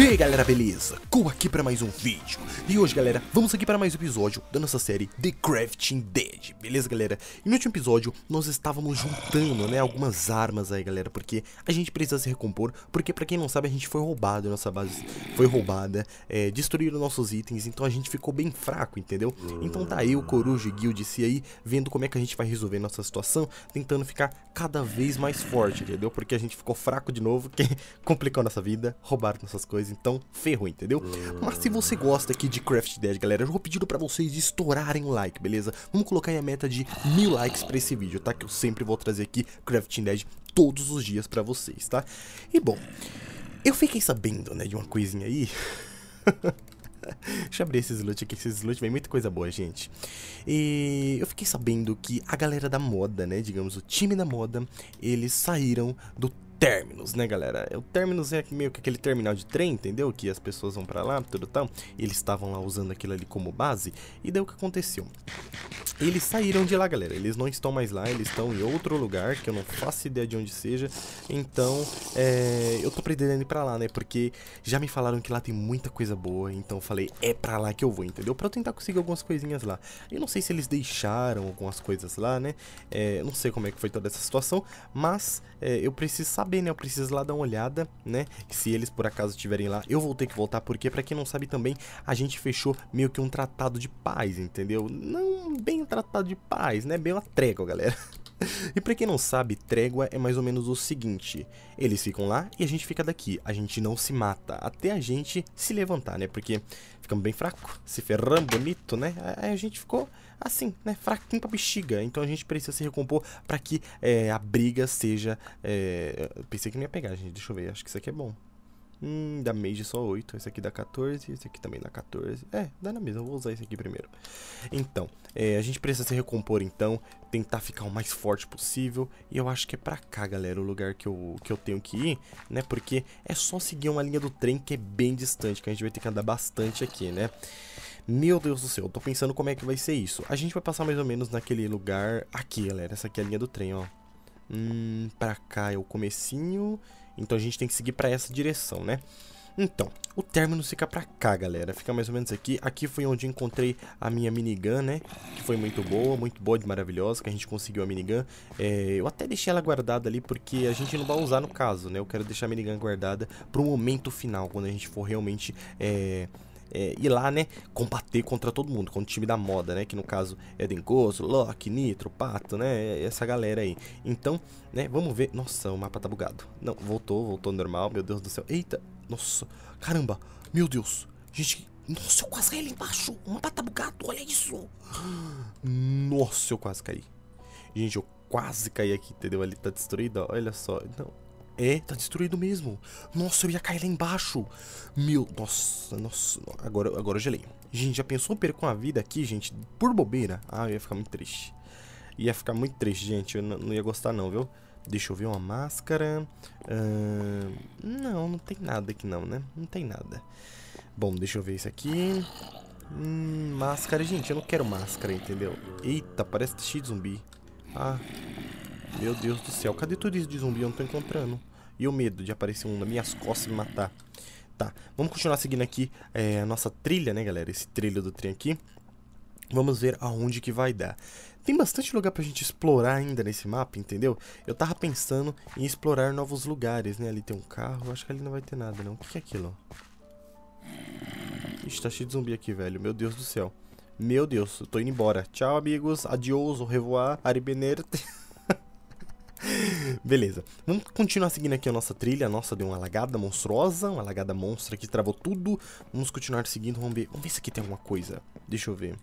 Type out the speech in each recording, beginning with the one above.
E hey, galera, beleza? Cool aqui para mais um vídeo. E hoje, galera, vamos aqui para mais um episódio da nossa série The Crafting Day beleza galera? E no último episódio nós estávamos juntando né, algumas armas aí galera, porque a gente precisa se recompor, porque pra quem não sabe a gente foi roubado, nossa base foi roubada, é, destruíram nossos itens, então a gente ficou bem fraco, entendeu? Então tá o Corujo e Guild se aí, vendo como é que a gente vai resolver nossa situação, tentando ficar cada vez mais forte, entendeu? Porque a gente ficou fraco de novo, que complicou nossa vida, roubaram nossas coisas, então ferrou, entendeu? Mas se você gosta aqui de Craft Dead galera, eu vou pedindo pra vocês estourarem o like, beleza? Vamos colocar cair a meta de mil likes pra esse vídeo, tá? Que eu sempre vou trazer aqui Crafting Dead todos os dias pra vocês, tá? E bom, eu fiquei sabendo, né, de uma coisinha aí... Deixa eu abrir esse slot aqui, esse slot vem muita coisa boa, gente. E eu fiquei sabendo que a galera da moda, né, digamos, o time da moda, eles saíram do Terminus, né, galera? O Terminus é meio que aquele terminal de trem, entendeu? Que as pessoas vão pra lá, tudo tal. Eles estavam lá usando aquilo ali como base, e daí o que aconteceu? Eles saíram de lá, galera. Eles não estão mais lá, eles estão em outro lugar, que eu não faço ideia de onde seja. Então, é, eu tô pretendendo ir pra lá, né? Porque já me falaram que lá tem muita coisa boa, então eu falei, é pra lá que eu vou, entendeu? Pra eu tentar conseguir algumas coisinhas lá. Eu não sei se eles deixaram algumas coisas lá, né? É, não sei como é que foi toda essa situação, mas é, eu preciso saber, né? Eu preciso lá dar uma olhada, né? Se eles por acaso estiverem lá, eu vou ter que voltar, porque pra quem não sabe também, a gente fechou meio que um tratado de paz, entendeu? Não bem tratado de paz, né? Bem uma trégua, galera. E pra quem não sabe, trégua é mais ou menos o seguinte: eles ficam lá e a gente fica daqui. A gente não se mata até a gente se levantar, né? Porque ficamos bem fracos, se ferrando bonito, né? Aí a gente ficou assim, né? Fraquinho pra bexiga. Então a gente precisa se recompor para que é, a briga seja. É... Pensei que não ia pegar, gente. Deixa eu ver. Acho que isso aqui é bom. Hum, da Mage só 8. Esse aqui dá 14, esse aqui também dá 14. É, dá na mesma, eu vou usar esse aqui primeiro. Então, é, a gente precisa se recompor então, tentar ficar o mais forte possível. E eu acho que é pra cá, galera, o lugar que eu, que eu tenho que ir, né? Porque é só seguir uma linha do trem que é bem distante, que a gente vai ter que andar bastante aqui, né? Meu Deus do céu, eu tô pensando como é que vai ser isso. A gente vai passar mais ou menos naquele lugar aqui, galera. Essa aqui é a linha do trem, ó. Hum, pra cá é o comecinho... Então a gente tem que seguir para essa direção, né? Então, o término fica pra cá, galera. Fica mais ou menos aqui. Aqui foi onde encontrei a minha minigun, né? Que foi muito boa, muito boa de maravilhosa, que a gente conseguiu a minigun. É, eu até deixei ela guardada ali, porque a gente não vai usar no caso, né? Eu quero deixar a minigun guardada pro momento final, quando a gente for realmente... É é, ir lá, né, combater contra todo mundo, contra o time da moda, né, que no caso é Dengoso, Loki, Nitro, Pato, né, essa galera aí. Então, né, vamos ver. Nossa, o mapa tá bugado. Não, voltou, voltou normal, meu Deus do céu. Eita, nossa, caramba, meu Deus. Gente, nossa, eu quase caí lá embaixo. O mapa tá bugado, olha isso. Nossa, eu quase caí. Gente, eu quase caí aqui, entendeu? Ali tá destruída, olha só. Não, é, tá destruído mesmo. Nossa, eu ia cair lá embaixo. Meu, nossa, nossa. Agora, agora eu gelei. Gente, já pensou perco a vida aqui, gente? Por bobeira. Ah, eu ia ficar muito triste. Ia ficar muito triste, gente. Eu não ia gostar não, viu? Deixa eu ver uma máscara. Uh, não, não tem nada aqui não, né? Não tem nada. Bom, deixa eu ver isso aqui. Hum, máscara. Gente, eu não quero máscara, entendeu? Eita, parece cheio de zumbi. Ah, meu Deus do céu. Cadê tudo isso de zumbi? Eu não tô encontrando. E o medo de aparecer um nas minhas costas e me matar. Tá, vamos continuar seguindo aqui é, a nossa trilha, né, galera? Esse trilho do trem aqui. Vamos ver aonde que vai dar. Tem bastante lugar pra gente explorar ainda nesse mapa, entendeu? Eu tava pensando em explorar novos lugares, né? Ali tem um carro, acho que ali não vai ter nada, não. O que é aquilo? Ixi, tá cheio de zumbi aqui, velho. Meu Deus do céu. Meu Deus, eu tô indo embora. Tchau, amigos. Adioso, revoar, revoir, arrivederci. Beleza. Vamos continuar seguindo aqui a nossa trilha. Nossa, deu uma alagada monstruosa. Uma alagada monstra que travou tudo. Vamos continuar seguindo. Vamos ver. Vamos ver se aqui tem alguma coisa. Deixa eu ver.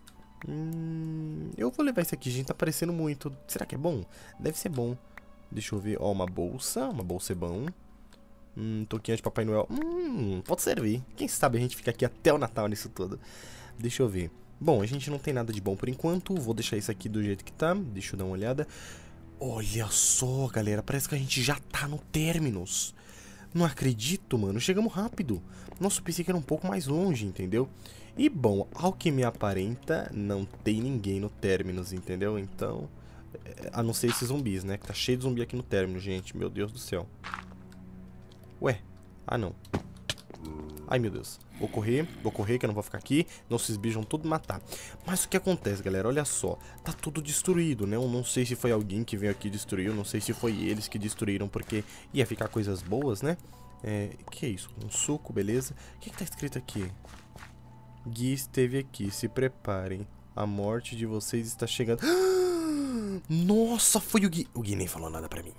Hum, eu vou levar isso aqui, gente. Tá parecendo muito. Será que é bom? Deve ser bom. Deixa eu ver. Ó, uma bolsa. Uma bolsa é bom. Hum, toquinha de Papai Noel. Hum, pode servir. Quem sabe a gente fica aqui até o Natal nisso tudo. Deixa eu ver. Bom, a gente não tem nada de bom por enquanto. Vou deixar isso aqui do jeito que tá. Deixa eu dar uma olhada. Olha só, galera, parece que a gente já tá no términos. Não acredito, mano, chegamos rápido. Nossa, eu pensei que era um pouco mais longe, entendeu? E bom, ao que me aparenta, não tem ninguém no términos, entendeu? Então, é, a não ser esses zumbis, né? Que tá cheio de zumbi aqui no término, gente, meu Deus do céu. Ué, ah não. Ai, meu Deus. Vou correr, vou correr que eu não vou ficar aqui. Nossos bichos vão tudo matar. Mas o que acontece, galera? Olha só. Tá tudo destruído, né? Eu não sei se foi alguém que veio aqui e destruiu. Não sei se foi eles que destruíram porque ia ficar coisas boas, né? É, que é isso? Um suco, beleza. O que, que tá escrito aqui? Gui esteve aqui, se preparem. A morte de vocês está chegando. Nossa, foi o Gui. O Gui nem falou nada pra mim.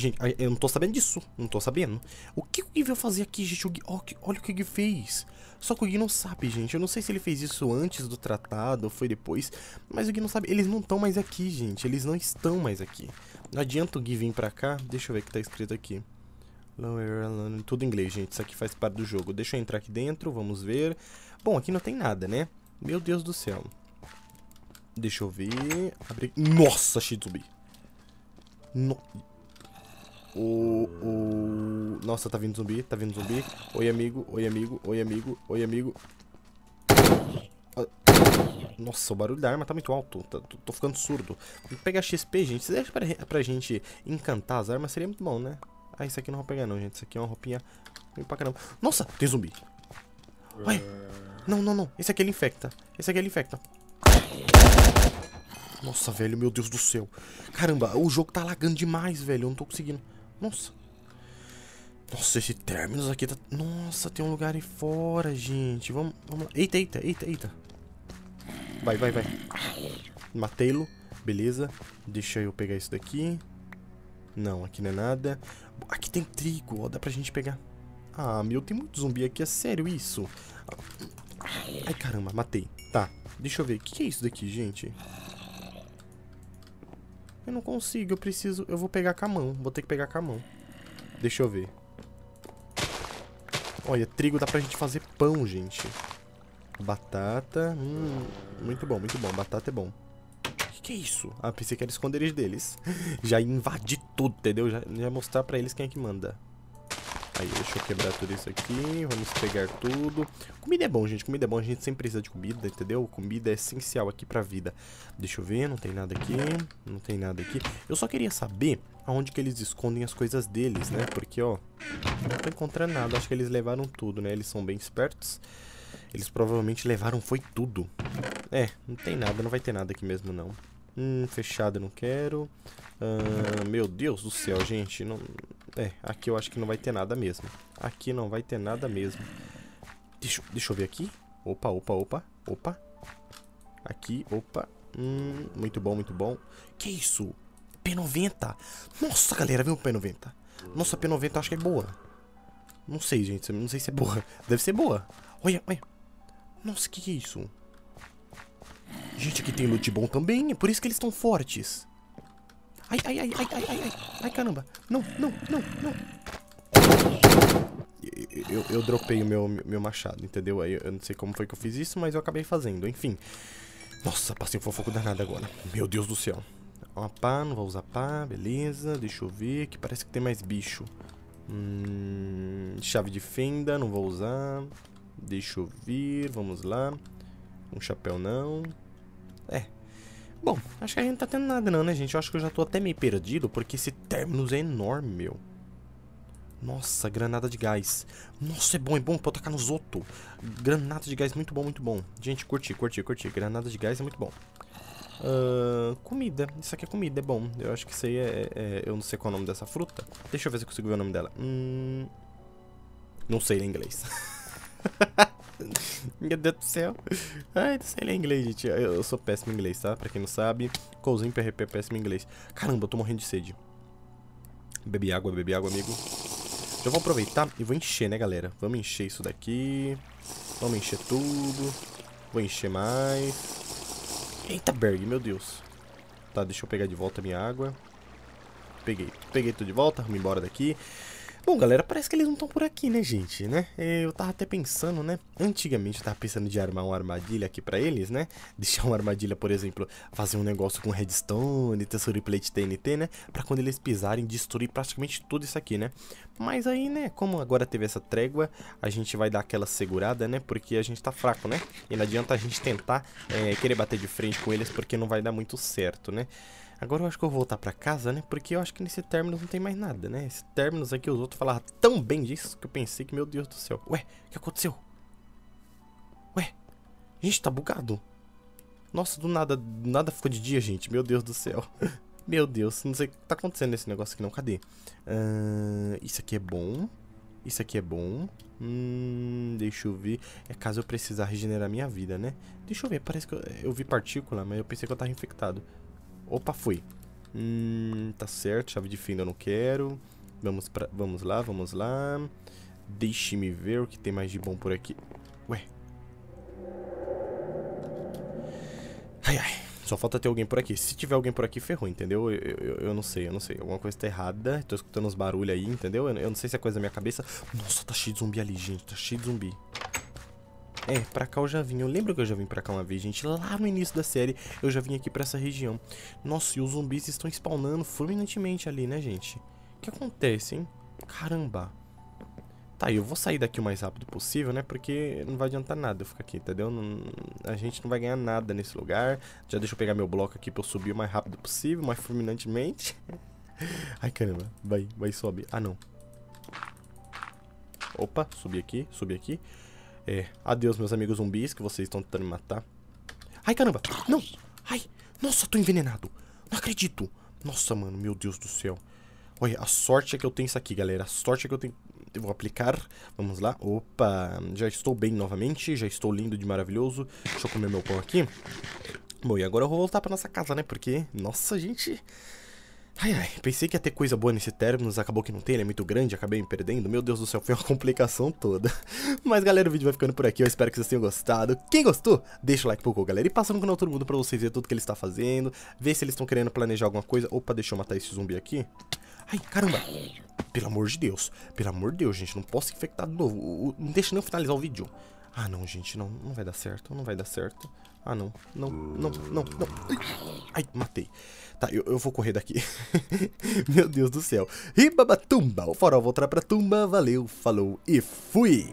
Gente, eu não tô sabendo disso. Não tô sabendo. O que o Gui veio fazer aqui, gente? O Gui, oh, olha o que o Gui fez. Só que o Gui não sabe, gente. Eu não sei se ele fez isso antes do tratado ou foi depois. Mas o Gui não sabe. Eles não estão mais aqui, gente. Eles não estão mais aqui. Não adianta o Gui vir pra cá. Deixa eu ver o que tá escrito aqui. Tudo em inglês, gente. Isso aqui faz parte do jogo. Deixa eu entrar aqui dentro. Vamos ver. Bom, aqui não tem nada, né? Meu Deus do céu. Deixa eu ver. Nossa, Shizubi. Nossa o, o... Nossa, tá vindo zumbi, tá vindo zumbi. Oi, amigo, oi, amigo, oi, amigo, oi, amigo. Ah, nossa, o barulho da arma tá muito alto. Tá, tô, tô, ficando surdo. Vou pegar XP, gente. Se deixa pra, pra gente encantar as armas, seria muito bom, né? Ah, isso aqui não vou é pegar não, gente. Isso aqui é uma roupinha meio pra caramba. Nossa, tem zumbi. Ué. Não, não, não. Esse aqui ele infecta. Esse aqui ele infecta. Nossa, velho. Meu Deus do céu. Caramba, o jogo tá lagando demais, velho. Eu não tô conseguindo. Nossa. Nossa, esse términos aqui tá... Nossa, tem um lugar aí fora, gente. Vamos, vamos lá. Eita, eita, eita, eita. Vai, vai, vai. Matei-lo. Beleza. Deixa eu pegar isso daqui. Não, aqui não é nada. Aqui tem trigo, ó. Dá pra gente pegar. Ah, meu, tem muito zumbi aqui. É sério isso? Ai, caramba, matei. Tá, deixa eu ver. O que é isso daqui, gente? Eu não consigo, eu preciso... Eu vou pegar com a mão. Vou ter que pegar com a mão. Deixa eu ver. Olha, trigo dá pra gente fazer pão, gente. Batata. Hum, muito bom, muito bom. Batata é bom. Que que é isso? Ah, pensei que era esconderijo deles. Já invadi tudo, entendeu? Já, já mostrar pra eles quem é que manda. Aí, deixa eu quebrar tudo isso aqui. Vamos pegar tudo. Comida é bom, gente. Comida é bom. A gente sempre precisa de comida, entendeu? Comida é essencial aqui pra vida. Deixa eu ver. Não tem nada aqui. Não tem nada aqui. Eu só queria saber aonde que eles escondem as coisas deles, né? Porque, ó, não tô encontrando nada. Acho que eles levaram tudo, né? Eles são bem espertos. Eles provavelmente levaram foi tudo. É, não tem nada. Não vai ter nada aqui mesmo, não. Hum, fechado não quero. Ah, meu Deus do céu, gente. Não, é, aqui eu acho que não vai ter nada mesmo. Aqui não vai ter nada mesmo. Deixa, deixa eu ver aqui. Opa, opa, opa, opa. Aqui, opa. Hum, muito bom, muito bom. Que isso? P90. Nossa, galera, viu o P90? Nossa, P90 eu acho que é boa. Não sei, gente. Não sei se é boa. Deve ser boa. Olha, olha. Nossa, que que é isso? Gente, aqui tem loot bom também. É por isso que eles estão fortes. Ai, ai, ai, ai, ai, ai, ai. caramba. Não, não, não, não. Eu, eu dropei o meu, meu machado, entendeu? Eu não sei como foi que eu fiz isso, mas eu acabei fazendo, enfim. Nossa, passei um fofoco danado agora. Meu Deus do céu. Uma pá, não vou usar pá, beleza. Deixa eu ver, que parece que tem mais bicho. Hum, chave de fenda, não vou usar. Deixa eu vir, vamos lá. Um chapéu não. É, Bom, acho que a gente não tá tendo nada não, né, gente? Eu acho que eu já tô até meio perdido, porque esse Terminus é enorme, meu. Nossa, granada de gás. Nossa, é bom, é bom pra atacar nos outros. Granada de gás, muito bom, muito bom. Gente, curti, curti, curti. Granada de gás é muito bom. Uh, comida. Isso aqui é comida, é bom. Eu acho que isso aí é, é, é, Eu não sei qual é o nome dessa fruta. Deixa eu ver se eu consigo ver o nome dela. Hum... Não sei né, em inglês. Meu Deus do céu. Ai, não sei ler inglês, gente. Eu, eu, sou péssimo em inglês, tá? Pra quem não sabe, Cozinho PRP é péssimo em inglês. Caramba, eu tô morrendo de sede. Bebe água, bebe água, amigo. Já vou aproveitar e vou encher, né, galera? Vamos encher isso daqui. Vamos encher tudo. Vou encher mais. Eita, Berg, meu Deus. Tá, deixa eu pegar de volta a minha água. Peguei. Peguei tudo de volta, vamos embora daqui. Bom, galera, parece que eles não estão por aqui, né, gente, né? Eu tava até pensando, né? Antigamente eu tava pensando de armar uma armadilha aqui pra eles, né? Deixar uma armadilha, por exemplo, fazer um negócio com redstone, tesouro e plate TNT, né? Pra quando eles pisarem, destruir praticamente tudo isso aqui, né? Mas aí, né, como agora teve essa trégua, a gente vai dar aquela segurada, né? Porque a gente tá fraco, né? E não adianta a gente tentar é, querer bater de frente com eles, porque não vai dar muito certo, né? Agora eu acho que eu vou voltar pra casa, né? Porque eu acho que nesse Terminus não tem mais nada, né? Esse Terminus aqui, os outros falaram tão bem disso que eu pensei que, meu Deus do céu. Ué, o que aconteceu? Ué, gente, tá bugado. Nossa, do nada, do nada ficou de dia, gente. Meu Deus do céu. Meu Deus, não sei o que tá acontecendo nesse negócio aqui não. Cadê? Uh, isso aqui é bom. Isso aqui é bom. Hum, deixa eu ver. É caso eu precisar regenerar minha vida, né? Deixa eu ver, parece que eu, eu vi partícula, mas eu pensei que eu tava infectado. Opa, fui. Hum, tá certo, chave de fenda eu não quero. Vamos, pra, vamos lá, vamos lá. Deixe-me ver o que tem mais de bom por aqui. Ué. Ai, ai. Só falta ter alguém por aqui. Se tiver alguém por aqui, ferrou, entendeu? Eu, eu, eu não sei, eu não sei. Alguma coisa tá errada. Tô escutando uns barulhos aí, entendeu? Eu, eu, não sei se é coisa da minha cabeça. Nossa, tá cheio de zumbi ali, gente. Tá cheio de zumbi. É, pra cá eu já vim. Eu lembro que eu já vim pra cá uma vez, gente. Lá no início da série, eu já vim aqui pra essa região. Nossa, e os zumbis estão spawnando fulminantemente ali, né, gente? O que acontece, hein? Caramba. Tá, eu vou sair daqui o mais rápido possível, né? Porque não vai adiantar nada eu ficar aqui, entendeu? Não, a gente não vai ganhar nada nesse lugar. Já deixa eu pegar meu bloco aqui pra eu subir o mais rápido possível, mais fulminantemente. Ai, caramba. Vai, vai, sobe. Ah, não. Opa, subi aqui, subi aqui. É, adeus, meus amigos zumbis, que vocês estão tentando me matar. Ai, caramba! Não! Ai! Nossa, tô envenenado! Não acredito! Nossa, mano, meu Deus do céu. Olha, a sorte é que eu tenho isso aqui, galera. A sorte é que eu tenho... Eu vou aplicar. Vamos lá. Opa, já estou bem novamente. Já estou lindo de maravilhoso. Deixa eu comer meu pão aqui. Bom, e agora eu vou voltar pra nossa casa, né? Porque, nossa, gente... Ai, ai, pensei que ia ter coisa boa nesse mas acabou que não tem, ele é muito grande, acabei me perdendo. Meu Deus do céu, foi uma complicação toda. Mas, galera, o vídeo vai ficando por aqui, eu espero que vocês tenham gostado. Quem gostou, deixa o like pro gol, galera. E passa no canal todo mundo pra vocês verem tudo que ele está fazendo, ver se eles estão querendo planejar alguma coisa. Opa, deixa eu matar esse zumbi aqui. Ai, caramba. Pelo amor de Deus, pelo amor de Deus, gente, não posso infectar de novo. Não deixa nem eu finalizar o vídeo. Ah, não, gente, não, não vai dar certo, não vai dar certo. Ah, não, não, não, não, não. Ai, matei. Tá, eu, eu vou correr daqui. Meu Deus do céu. Ribabatumba, o farol voltará pra tumba. Valeu, falou e fui!